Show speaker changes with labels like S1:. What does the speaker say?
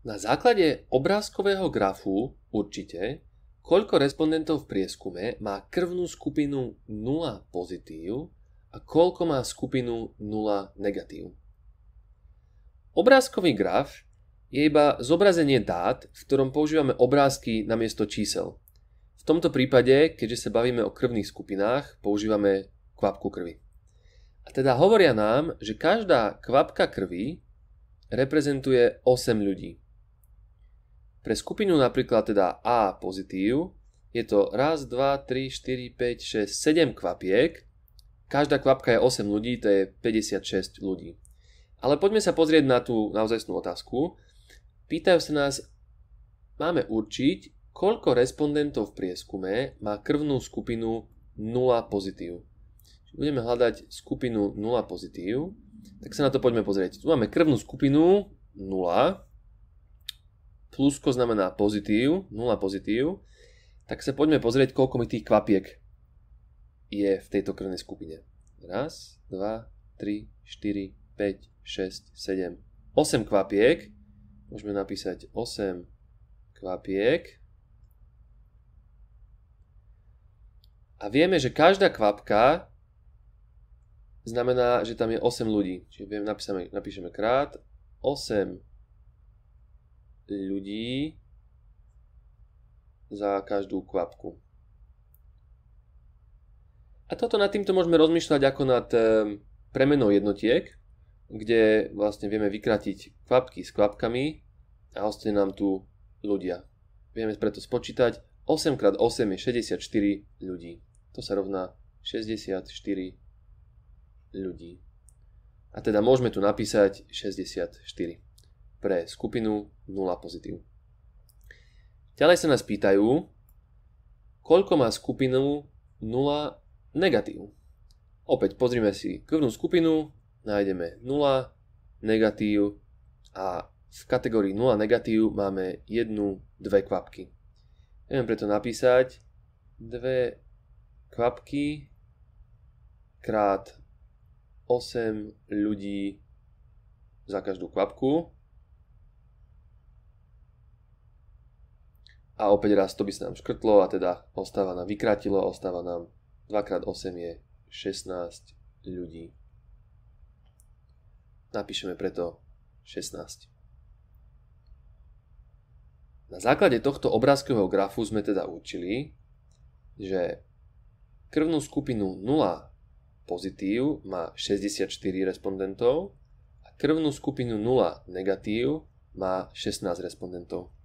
S1: Na základe obrázkového grafu určite, koľko respondentov v prieskume má krvnú skupinu 0 pozitív a koľko má skupinu 0 negatív. Obrázkový graf je iba zobrazenie dát, v ktorom používame obrázky namiesto čísel. V tomto prípade, keďže sa bavíme o krvných skupinách, používame kvapku krvi. A teda hovoria nám, že každá kvapka krvi reprezentuje 8 ľudí. Pre skupinu napríklad teda A pozitív je to 1, 2, 3, 4, 5, 6, 7 kvapiek. Každá kvapka je 8 ľudí, to je 56 ľudí. Ale poďme sa pozrieť na tú naozajstnú otázku. Pýtajú sa nás, máme určiť, koľko respondentov v prieskume má krvnú skupinu 0 pozitív. Budeme hľadať skupinu 0 pozitív, tak sa na to poďme pozrieť. Tu máme krvnú skupinu 0, plusko znamená pozitív, 0 pozitív, tak sa poďme pozrieť, koľko mi tých kvapiek je v tejto krvnej skupine. Raz, dva, tri, štyri, 5, 6, 7, 8 kvapiek. Môžeme napísať 8 kvapiek. A vieme, že každá kvapka znamená, že tam je 8 ľudí. Čiže viem, napíšeme, krát 8 ľudí za každú kvapku. A toto nad týmto môžeme rozmýšľať ako nad eh, premenou jednotiek, kde vlastne vieme vykratiť kvapky s kvapkami a ostane nám tu ľudia. Vieme preto spočítať 8x8 je 64 ľudí. To sa rovná 64 ľudí. A teda môžeme tu napísať 64 pre skupinu 0 pozitív. Ďalej sa nás pýtajú, koľko má skupinu 0 negatív. Opäť pozrime si krvnú skupinu, nájdeme 0 negatív a v kategórii 0 negatív máme jednu, dve kvapky. Viem preto napísať 2 kvapky krát 8 ľudí za každú kvapku. a opäť raz to by sa nám škrtlo a teda ostáva nám vykratilo, ostáva nám 2x8 je 16 ľudí. Napíšeme preto 16. Na základe tohto obrázkového grafu sme teda určili, že krvnú skupinu 0 pozitív má 64 respondentov a krvnú skupinu 0 negatív má 16 respondentov.